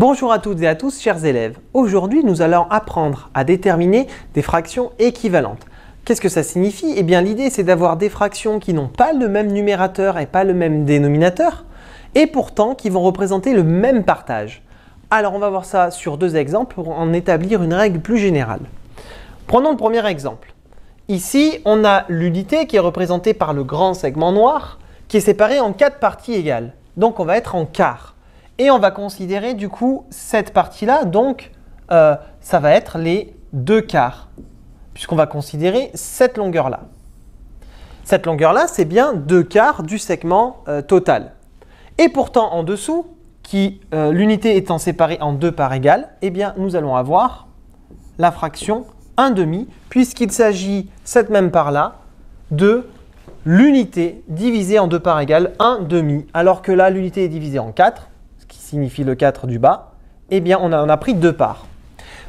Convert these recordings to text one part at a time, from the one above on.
Bonjour à toutes et à tous, chers élèves. Aujourd'hui, nous allons apprendre à déterminer des fractions équivalentes. Qu'est-ce que ça signifie Eh bien, l'idée, c'est d'avoir des fractions qui n'ont pas le même numérateur et pas le même dénominateur, et pourtant qui vont représenter le même partage. Alors, on va voir ça sur deux exemples pour en établir une règle plus générale. Prenons le premier exemple. Ici, on a l'unité qui est représentée par le grand segment noir, qui est séparé en quatre parties égales. Donc, on va être en quart. Et on va considérer du coup cette partie-là, donc euh, ça va être les deux quarts, puisqu'on va considérer cette longueur-là. Cette longueur-là, c'est bien deux quarts du segment euh, total. Et pourtant, en dessous, qui euh, l'unité étant séparée en deux parts égales, eh bien, nous allons avoir la fraction 1 demi, puisqu'il s'agit, cette même part-là, de l'unité divisée en deux parts égales 1 demi, alors que là, l'unité est divisée en 4, qui signifie le 4 du bas, eh bien on a, a pris deux parts.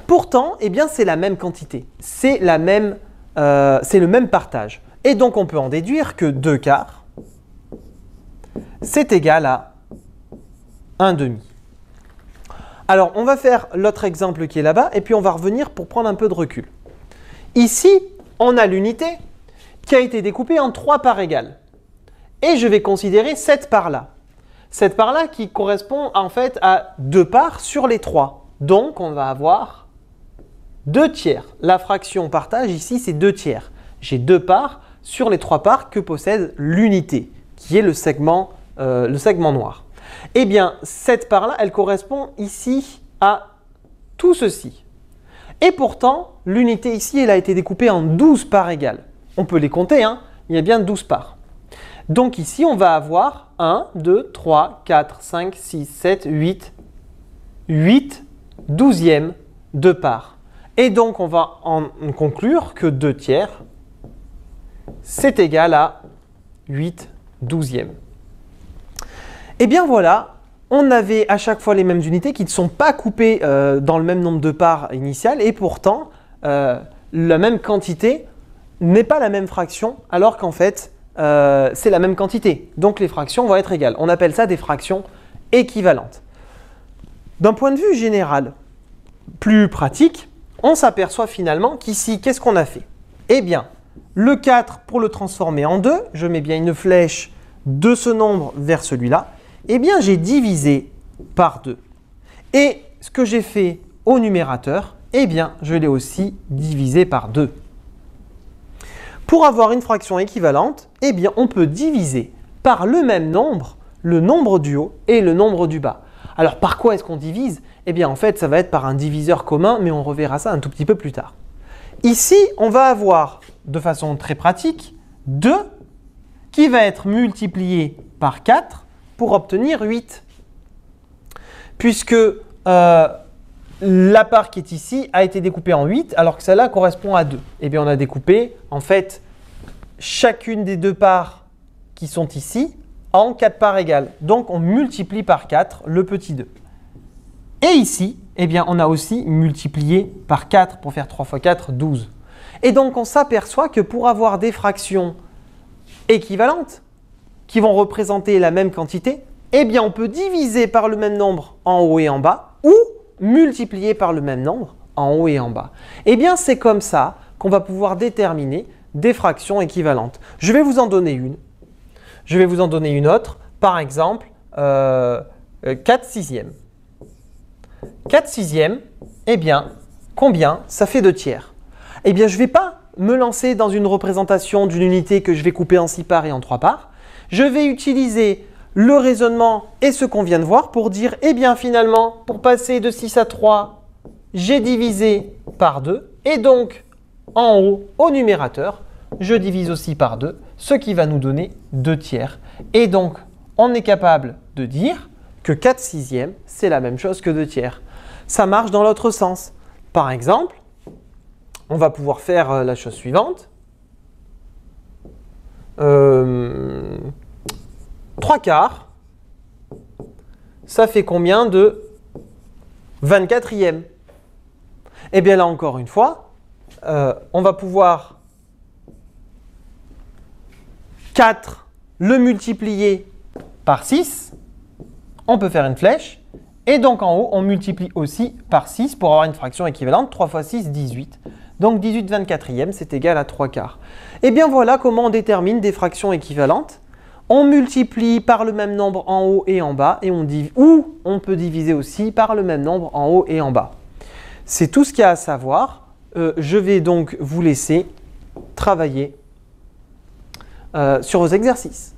Pourtant, eh bien c'est la même quantité, c'est euh, le même partage. Et donc on peut en déduire que 2 quarts, c'est égal à 1 demi. Alors on va faire l'autre exemple qui est là-bas, et puis on va revenir pour prendre un peu de recul. Ici, on a l'unité qui a été découpée en trois parts égales. Et je vais considérer cette part-là. Cette part-là qui correspond en fait à deux parts sur les trois. Donc on va avoir deux tiers. La fraction partage ici c'est deux tiers. J'ai deux parts sur les trois parts que possède l'unité, qui est le segment, euh, noir. Eh bien, cette part-là, elle correspond ici à tout ceci. Et pourtant, l'unité ici, elle a été découpée en 12 parts égales. On peut les compter, hein il y a bien 12 parts. Donc ici, on va avoir 1, 2, 3, 4, 5, 6, 7, 8, 8 douzièmes de parts. Et donc, on va en conclure que 2 tiers, c'est égal à 8 douzièmes. Et eh bien voilà, on avait à chaque fois les mêmes unités qui ne sont pas coupées euh, dans le même nombre de parts initiales et pourtant, euh, la même quantité n'est pas la même fraction alors qu'en fait, euh, c'est la même quantité. Donc les fractions vont être égales. On appelle ça des fractions équivalentes. D'un point de vue général, plus pratique, on s'aperçoit finalement qu'ici, qu'est-ce qu'on a fait Eh bien, le 4, pour le transformer en 2, je mets bien une flèche de ce nombre vers celui-là, eh bien j'ai divisé par 2. Et ce que j'ai fait au numérateur, eh bien je l'ai aussi divisé par 2. Pour avoir une fraction équivalente, eh bien, on peut diviser par le même nombre le nombre du haut et le nombre du bas. Alors par quoi est-ce qu'on divise Eh bien en fait ça va être par un diviseur commun, mais on reverra ça un tout petit peu plus tard. Ici, on va avoir, de façon très pratique, 2 qui va être multiplié par 4 pour obtenir 8. Puisque euh, la part qui est ici a été découpée en 8 alors que celle-là correspond à 2. Eh bien, on a découpé en fait chacune des deux parts qui sont ici en 4 parts égales. Donc, on multiplie par 4 le petit 2. Et ici, eh bien, on a aussi multiplié par 4 pour faire 3 fois 4, 12. Et donc, on s'aperçoit que pour avoir des fractions équivalentes qui vont représenter la même quantité, eh bien, on peut diviser par le même nombre en haut et en bas ou multiplié par le même nombre, en haut et en bas. et eh bien, c'est comme ça qu'on va pouvoir déterminer des fractions équivalentes. Je vais vous en donner une. Je vais vous en donner une autre. Par exemple, euh, 4 euh, sixièmes. 4 sixièmes, eh bien, combien ça fait 2 tiers Eh bien, je ne vais pas me lancer dans une représentation d'une unité que je vais couper en 6 parts et en 3 parts. Je vais utiliser le raisonnement est ce qu'on vient de voir pour dire, eh bien finalement, pour passer de 6 à 3, j'ai divisé par 2, et donc en haut, au numérateur, je divise aussi par 2, ce qui va nous donner 2 tiers. Et donc, on est capable de dire que 4 sixièmes, c'est la même chose que 2 tiers. Ça marche dans l'autre sens. Par exemple, on va pouvoir faire euh, la chose suivante. Euh, 3 quarts, ça fait combien de 24e Et eh bien là encore une fois, euh, on va pouvoir 4 le multiplier par 6, on peut faire une flèche, et donc en haut, on multiplie aussi par 6 pour avoir une fraction équivalente, 3 fois 6, 18. Donc 18 24e, c'est égal à 3 quarts. Et eh bien voilà comment on détermine des fractions équivalentes. On multiplie par le même nombre en haut et en bas, et on ou on peut diviser aussi par le même nombre en haut et en bas. C'est tout ce qu'il y a à savoir. Euh, je vais donc vous laisser travailler euh, sur vos exercices.